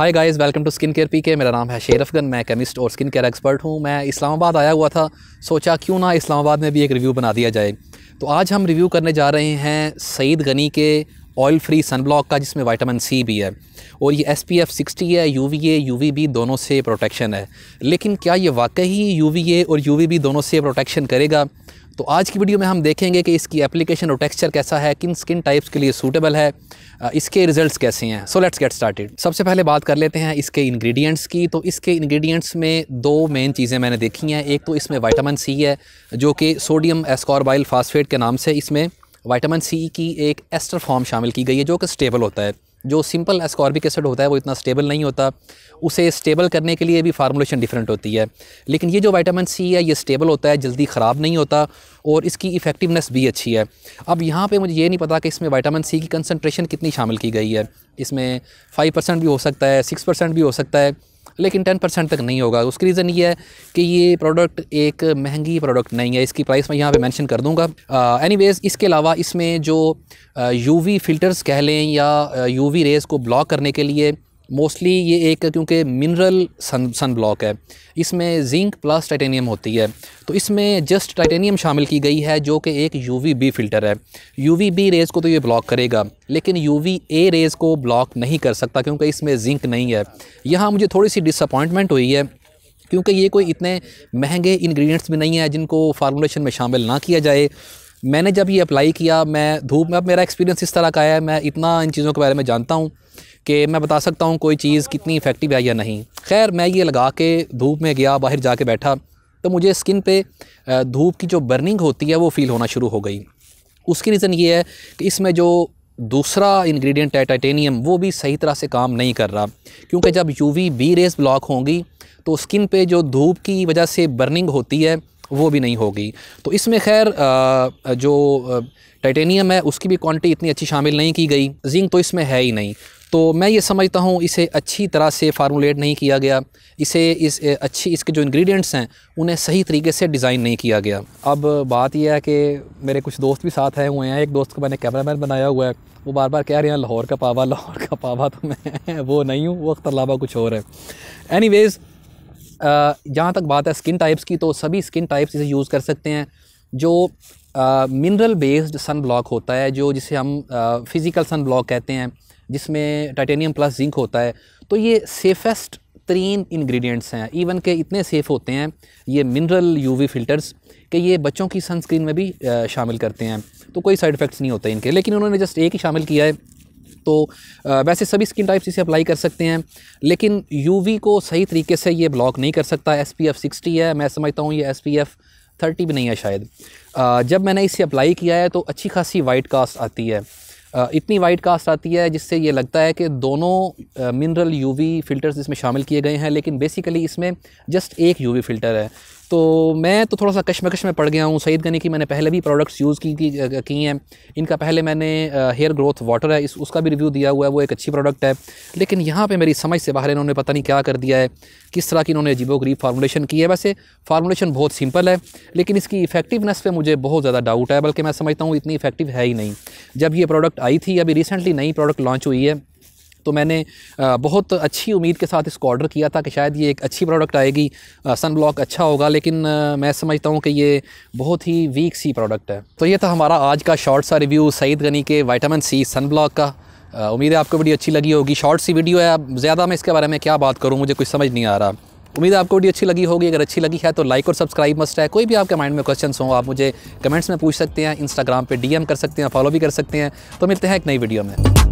hi guys welcome to skin care P K मेरा नाम है शेरफगन मैं केमिस्ट और स्किन केयर एक्सपर्ट हूँ मैं इस्लामाबाद आया हुआ था सोचा क्यों ना इस्लामाबाद में भी एक रिव्यू बना दिया जाए तो आज हम रिव्यू करने जा रहे हैं सईद गनी के ऑयल फ्री सन ब्लॉक का जिसमें वाइटामिन सी भी है और ये एस पी एफ़ सिक्सटी है U V A U V B दोनों से प्रोटेक्शन है लेकिन क्या ये वाकई यू वी ए और यू वी बी दोनों से प्रोटेक्शन करेगा तो आज की वीडियो में हम देखेंगे कि इसकी एप्लीकेशन और टेक्सचर कैसा है किन स्किन टाइप्स के लिए सूटेबल है इसके रिजल्ट्स कैसे हैं सो लेट्स गेट स्टार्टेड सबसे पहले बात कर लेते हैं इसके इंग्रेडिएंट्स की तो इसके इंग्रेडिएंट्स में दो मेन चीज़ें मैंने देखी हैं एक तो इसमें वाइटामिन सी है जो कि सोडियम एस्कॉर्बाइल फास्फेट के नाम से इसमें वाइटामिन सी की एक एस्टर फॉर्म शामिल की गई है जो कि स्टेबल होता है जो सिंपल एस्कॉर्बिक एसिड होता है वो इतना स्टेबल नहीं होता उसे स्टेबल करने के लिए भी फार्मूलेशन डिफरेंट होती है लेकिन ये जो वाइटामिन सी है ये स्टेबल होता है जल्दी ख़राब नहीं होता और इसकी इफ़ेक्टिवनेस भी अच्छी है अब यहाँ पे मुझे ये नहीं पता कि इसमें वाइटामिन सी की कंसनट्रेशन कितनी शामिल की गई है इसमें फाइव परसेंट भी हो सकता है सिक्स परसेंट भी हो सकता है लेकिन टेन परसेंट तक नहीं होगा उसकी रीज़न ये है कि ये प्रोडक्ट एक महंगी प्रोडक्ट नहीं है इसकी प्राइस मैं यहाँ पे मेंशन कर दूँगा एनीवेज़ इसके अलावा इसमें जो यूवी फ़िल्टर्स कह लें या यूवी रेज़ को ब्लॉक करने के लिए मोस्टली ये एक क्योंकि मिनरल सन सन ब्लॉक है इसमें जिंक प्लस टाइटेनियम होती है तो इसमें जस्ट टाइटेनियम शामिल की गई है जो कि एक यू वी बी फ़िल्टर है यू वी बी रेज़ को तो ये ब्लॉक करेगा लेकिन यू वी ए रेज़ को ब्लॉक नहीं कर सकता क्योंकि इसमें जिंक नहीं है यहाँ मुझे थोड़ी सी डिसअपॉइंटमेंट हुई है क्योंकि ये कोई इतने महंगे इन्ग्रीडियंट्स भी नहीं है जिनको फार्मूलेशन में शामिल ना किया जाए मैंने जब ये अप्लाई किया मैं धूप में अब मेरा एक्सपीरियंस इस तरह का है मैं इतना इन चीज़ों के बारे में जानता हूँ कि मैं बता सकता हूँ कोई चीज़ कितनी इफ़ेक्टिव है या नहीं खैर मैं ये लगा के धूप में गया बाहर जा के बैठा तो मुझे स्किन पे धूप की जो बर्निंग होती है वो फ़ील होना शुरू हो गई उसकी रीज़न ये है कि इसमें जो दूसरा इंग्रेडिएंट है टाइटेनियम वो भी सही तरह से काम नहीं कर रहा क्योंकि जब U V B rays block होंगी तो स्किन पे जो धूप की वजह से बर्निंग होती है वो भी नहीं होगी तो इसमें खैर जो टाइटेनियम है उसकी भी क्वांटिटी इतनी अच्छी शामिल नहीं की गई जिंक तो इसमें है ही नहीं तो मैं ये समझता हूँ इसे अच्छी तरह से फार्मूलेट नहीं किया गया इसे इस अच्छी इसके जो इंग्रेडिएंट्स हैं उन्हें सही तरीके से डिज़ाइन नहीं किया गया अब बात यह है कि मेरे कुछ दोस्त भी साथ आए हुए हैं एक दोस्त को मैंने कैमरामैन बनाया हुआ है वो बार बार कह रहे हैं लाहौर का पावा लाहौर का पावा तो मैं वो नहीं हूँ वो अलावा कुछ और है एनी जहाँ तक बात है स्किन टाइप्स की तो सभी स्किन टाइप्स इसे यूज़ कर सकते हैं जो मिनरल बेस्ड सन ब्लॉक होता है जो जिसे हम फ़िज़िकल सन ब्लॉक कहते हैं जिसमें टाइटेनियम प्लस जिंक होता है तो ये सेफेस्ट तरीन इंग्रेडिएंट्स हैं इवन के इतने सेफ़ होते हैं ये मिनरल यूवी फ़िल्टर्स कि ये बच्चों की सनस्क्रीन में भी शामिल करते हैं तो कोई साइड इफ़ेक्ट्स नहीं होते इनके लेकिन उन्होंने जस्ट एक ही शामिल किया है तो वैसे सभी स्किन टाइप्स इसे अप्लाई कर सकते हैं लेकिन यूवी को सही तरीके से ये ब्लॉक नहीं कर सकता एस पी एफ़ सिक्सटी है मैं समझता हूँ ये एस पी एफ़ थर्टी भी नहीं है शायद जब मैंने इसे अप्लाई किया है तो अच्छी खासी वाइट कास्ट आती है इतनी वाइट कास्ट आती है जिससे ये लगता है कि दोनों मिनरल यूवी फ़िल्टर्स इसमें शामिल किए गए हैं लेकिन बेसिकली इसमें जस्ट एक यूवी फ़िल्टर है तो मैं तो थोड़ा सा कश्मकश में पड़ गया हूँ सईद गनी की मैंने पहले भी प्रोडक्ट्स यूज़ की की, की हैं इनका पहले मैंने हेयर ग्रोथ वाटर है इस उसका भी रिव्यू दिया हुआ है वो एक अच्छी प्रोडक्ट है लेकिन यहाँ पे मेरी समझ से बाहर इन्होंने पता नहीं क्या कर दिया है किस तरह की इन्होंने अजीबो ग्रीप फार्मोलेशन की है वैसे फार्मोलेशन बहुत सिंपल है लेकिन इसकी इफेक्टिवनेस पर मुझे बहुत ज़्यादा डाउट है बल्कि मैं समझता हूँ इतनी इफेक्टिव है ही नहीं जब ये प्रोडक्ट आई थी अभी रिसेंटली नई प्रोडक्ट लॉन्च हुई है तो मैंने बहुत अच्छी उम्मीद के साथ इसको ऑर्डर किया था कि शायद ये एक अच्छी प्रोडक्ट आएगी सन ब्लॉक अच्छा होगा लेकिन मैं समझता हूँ कि ये बहुत ही वीक सी प्रोडक्ट है तो ये था हमारा आज का शॉर्ट सा रिव्यू सईद गनी के वाइटामिन सी सन ब्लॉक का उम्मीद है आपको वीडियो अच्छी लगी होगी शॉर्ट सी वीडियो है ज़्यादा मैं इसके बारे में क्या बात करूँ मुझे कुछ समझ नहीं आ रहा उम्मीद है आपको वीडियो अच्छी लगी होगी अगर अच्छी लगी है तो लाइक और सब्सक्राइब मस्ट है कोई भी आपके माइंड में क्वेश्चन हो आप मुझे कमेंट्स में पूछ सकते हैं इंस्टाग्राम पे डीएम कर सकते हैं फॉलो भी कर सकते हैं तो मिलते हैं एक नई वीडियो में